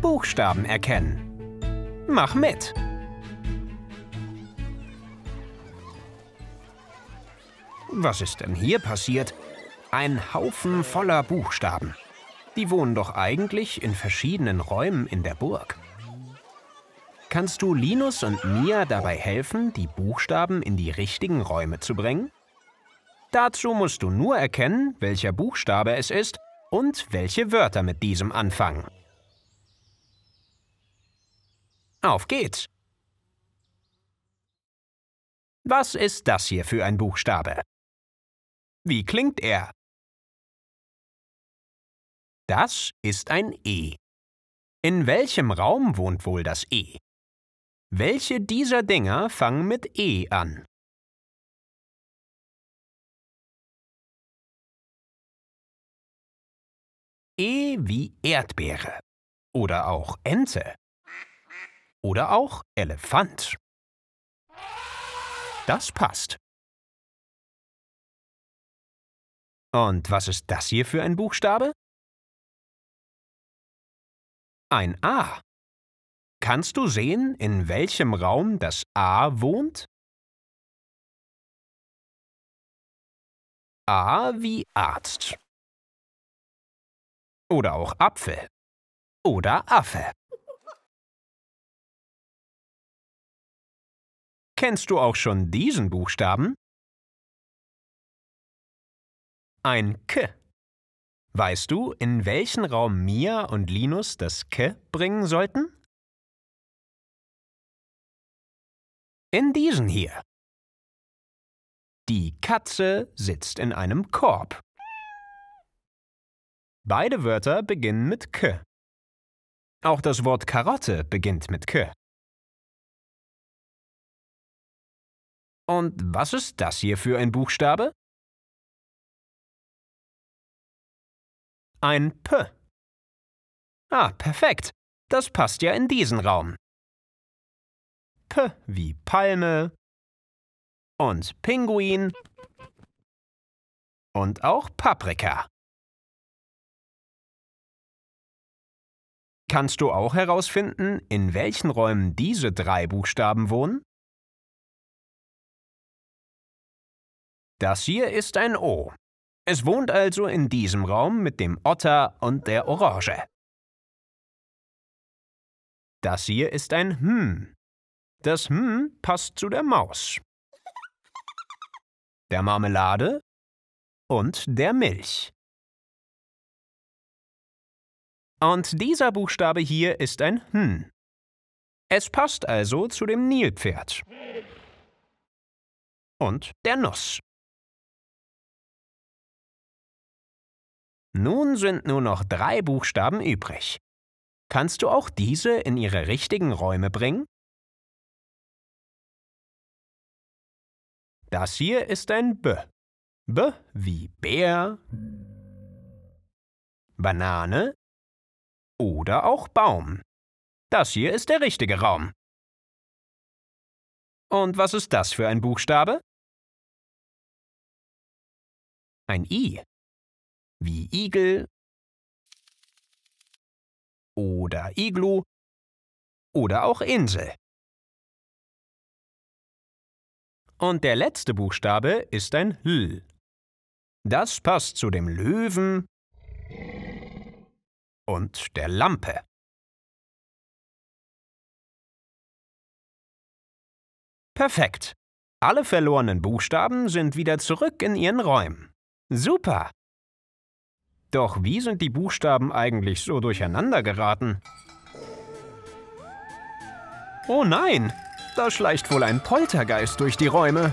Buchstaben erkennen. Mach mit! Was ist denn hier passiert? Ein Haufen voller Buchstaben. Die wohnen doch eigentlich in verschiedenen Räumen in der Burg. Kannst du Linus und Mia dabei helfen, die Buchstaben in die richtigen Räume zu bringen? Dazu musst du nur erkennen, welcher Buchstabe es ist und welche Wörter mit diesem anfangen. Auf geht's! Was ist das hier für ein Buchstabe? Wie klingt er? Das ist ein E. In welchem Raum wohnt wohl das E? Welche dieser Dinger fangen mit E an? E wie Erdbeere oder auch Ente oder auch Elefant. Das passt. Und was ist das hier für ein Buchstabe? Ein A. Kannst du sehen, in welchem Raum das A wohnt? A wie Arzt. Oder auch Apfel. Oder Affe. Kennst du auch schon diesen Buchstaben? Ein K. Weißt du, in welchen Raum Mia und Linus das K bringen sollten? In diesen hier. Die Katze sitzt in einem Korb. Beide Wörter beginnen mit K. Auch das Wort Karotte beginnt mit K. Und was ist das hier für ein Buchstabe? Ein P. Ah, perfekt. Das passt ja in diesen Raum. P wie Palme und Pinguin und auch Paprika. Kannst du auch herausfinden, in welchen Räumen diese drei Buchstaben wohnen? Das hier ist ein O. Es wohnt also in diesem Raum mit dem Otter und der Orange. Das hier ist ein Hm. Das Hm passt zu der Maus, der Marmelade und der Milch. Und dieser Buchstabe hier ist ein Hm. Es passt also zu dem Nilpferd und der Nuss. Nun sind nur noch drei Buchstaben übrig. Kannst du auch diese in ihre richtigen Räume bringen? Das hier ist ein B. B wie Bär, Banane oder auch Baum. Das hier ist der richtige Raum. Und was ist das für ein Buchstabe? Ein I wie Igel oder Iglu oder auch Insel. Und der letzte Buchstabe ist ein L. Das passt zu dem Löwen und der Lampe. Perfekt. Alle verlorenen Buchstaben sind wieder zurück in ihren Räumen. Super! Doch wie sind die Buchstaben eigentlich so durcheinander geraten? Oh nein, da schleicht wohl ein Poltergeist durch die Räume.